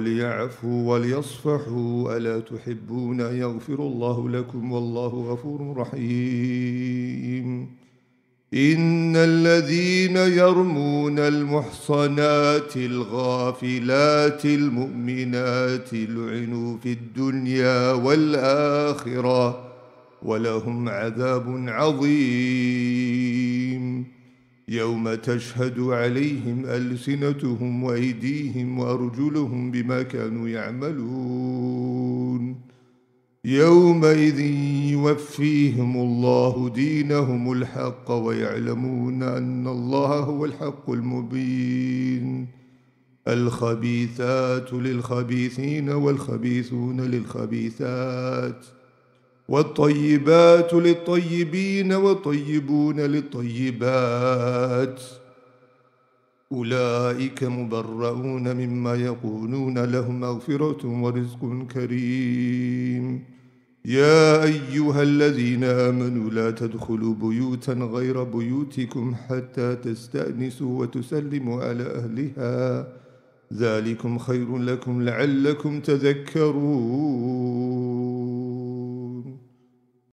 وليعفوا وليصفحوا ألا تحبون يغفر الله لكم والله غفور رحيم إن الذين يرمون المحصنات الغافلات المؤمنات لعنوا في الدنيا والآخرة ولهم عذاب عظيم يوم تشهد عليهم ألسنتهم وأيديهم وأرجلهم بما كانوا يعملون يومئذ يوفيهم الله دينهم الحق ويعلمون أن الله هو الحق المبين الخبيثات للخبيثين والخبيثون للخبيثات ۖ والطيبات للطيبين والطيبون للطيبات أولئك مبرؤون مما يقولون لهم مغفرة ورزق كريم يا أيها الذين آمنوا لا تدخلوا بيوتا غير بيوتكم حتى تستأنسوا وتسلموا على أهلها ذلكم خير لكم لعلكم تذكرون